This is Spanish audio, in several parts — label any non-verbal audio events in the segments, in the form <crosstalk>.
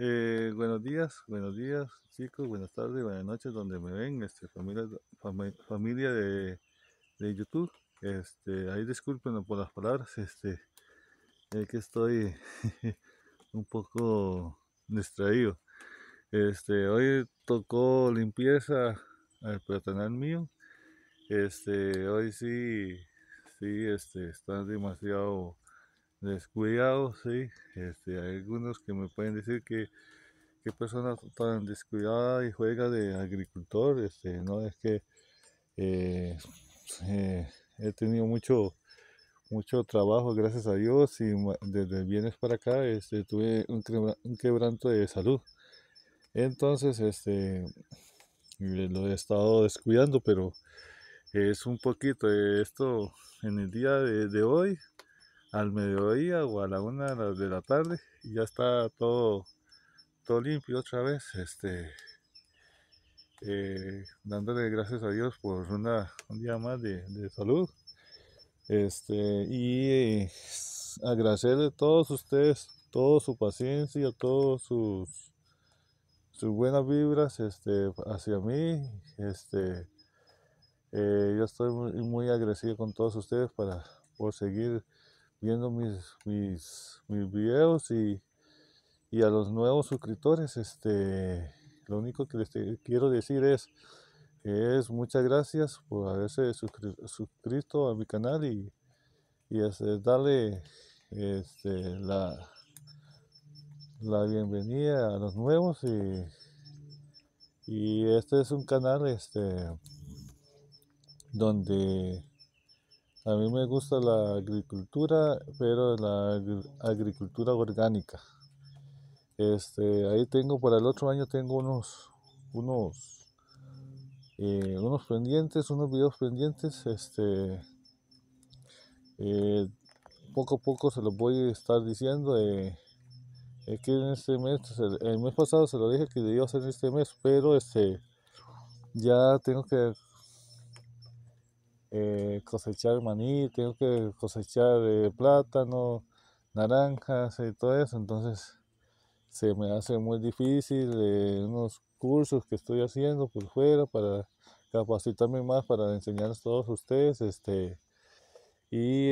Eh, buenos días, buenos días chicos, buenas tardes, buenas noches, donde me ven, este, familia, familia de, YouTube. Este, ahí disculpen por las palabras, este, que estoy <laughs> un poco distraído. Este, hoy tocó limpieza al personal mío. Este, hoy sí, sí, este, está demasiado descuidado, sí. Este, hay algunos que me pueden decir que qué persona tan descuidada y juega de agricultor. Este, no es que eh, eh, he tenido mucho mucho trabajo, gracias a Dios, y desde vienes para acá este, tuve un, quebranto de salud. Entonces, este, lo he estado descuidando, pero es un poquito de eh, esto en el día de hoy al mediodía o a la una de la tarde y ya está todo, todo limpio otra vez. Este, eh, dándole gracias a Dios por una, un día más de, salud. Este, y agradecerle a todos ustedes, toda su paciencia, todos sus, sus buenas vibras este, hacia mí. Este, eh, yo estoy muy, muy agradecido con todos ustedes para, por seguir viendo mis, mis, mis videos y, y, a los nuevos suscriptores, este, lo único que les quiero decir es, es muchas gracias por haberse suscrito a mi canal y, y darle este, la, la bienvenida a los nuevos y, y este es un canal este, donde a mí me gusta la agricultura, pero la agricultura orgánica. Este, ahí tengo para el otro año tengo unos unos eh, unos pendientes, unos videos pendientes, este eh, poco a poco se los voy a estar diciendo. es eh, que en este mes, el mes pasado se lo dije que debía ser este mes, pero este ya tengo que eh, cosechar maní, tengo que cosechar eh, plátano, naranjas y eh, todo eso. Entonces se me hace muy difícil unos cursos que estoy haciendo por fuera para capacitarme más, para enseñarles a todos ustedes. Este, y,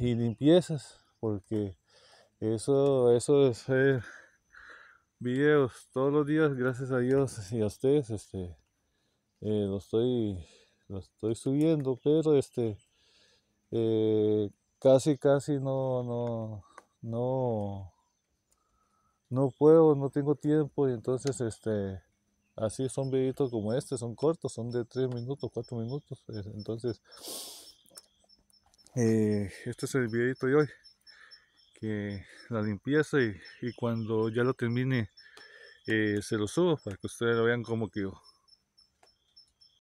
y limpiezas, porque eso, eso es hacer videos todos los días, gracias a Dios y a ustedes. Este, lo estoy lo estoy subiendo, pero este eh, casi casi no, no, no, no puedo, no tengo tiempo y entonces este así son videitos como este, son cortos, son de 3 minutos, 4 minutos, entonces eh, este es el videito de hoy que la limpieza y, cuando ya lo termine eh, se lo subo para que ustedes lo vean como que